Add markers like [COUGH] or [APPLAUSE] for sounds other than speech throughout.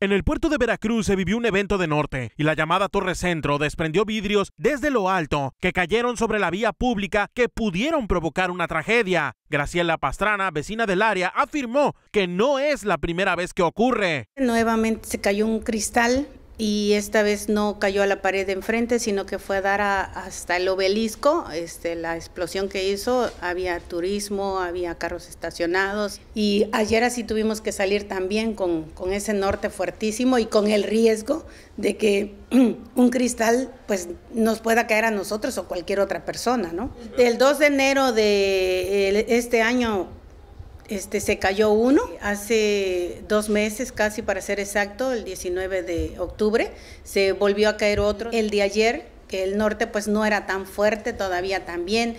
En el puerto de Veracruz se vivió un evento de norte y la llamada Torre Centro desprendió vidrios desde lo alto que cayeron sobre la vía pública que pudieron provocar una tragedia. Graciela Pastrana, vecina del área, afirmó que no es la primera vez que ocurre. Nuevamente se cayó un cristal y esta vez no cayó a la pared de enfrente, sino que fue a dar hasta el obelisco. Este, la explosión que hizo, había turismo, había carros estacionados y ayer así tuvimos que salir también con, ese norte fuertísimo y con el riesgo de que [CLEARS THROAT] un cristal pues nos pueda caer a nosotros o cualquier otra persona, ¿no? El 2 de enero de eh, este año este, se cayó uno hace dos meses, casi para ser exacto, el 19 de octubre. Se volvió a caer otro el de ayer, que el norte pues no era tan fuerte todavía también.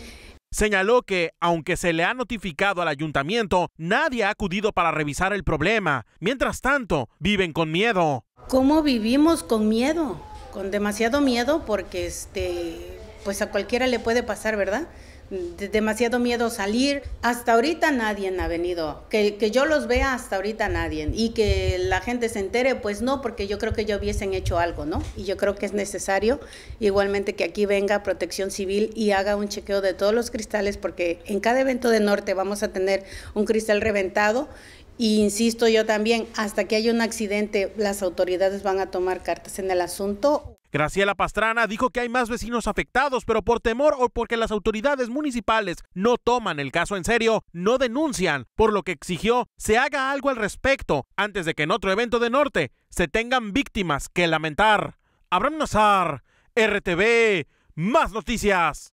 Señaló que, aunque se le ha notificado al ayuntamiento, nadie ha acudido para revisar el problema. Mientras tanto, viven con miedo. ¿Cómo vivimos con miedo? Con demasiado miedo porque este, pues a cualquiera le puede pasar, ¿verdad? demasiado miedo salir. Hasta ahorita nadie ha venido. Que, que, yo los vea, hasta ahorita nadie. Y que la gente se entere, pues no, porque yo creo que ya hubiesen hecho algo, ¿no? Y yo creo que es necesario igualmente que aquí venga Protección Civil y haga un chequeo de todos los cristales, porque en cada evento de norte vamos a tener un cristal reventado y insisto yo también, hasta que haya un accidente, las autoridades van a tomar cartas en el asunto. Graciela Pastrana dijo que hay más vecinos afectados, pero por temor o porque las autoridades municipales no toman el caso en serio, no denuncian, por lo que exigió se haga algo al respecto antes de que en otro evento de norte se tengan víctimas que lamentar. Abraham Nazar, RTV, más noticias.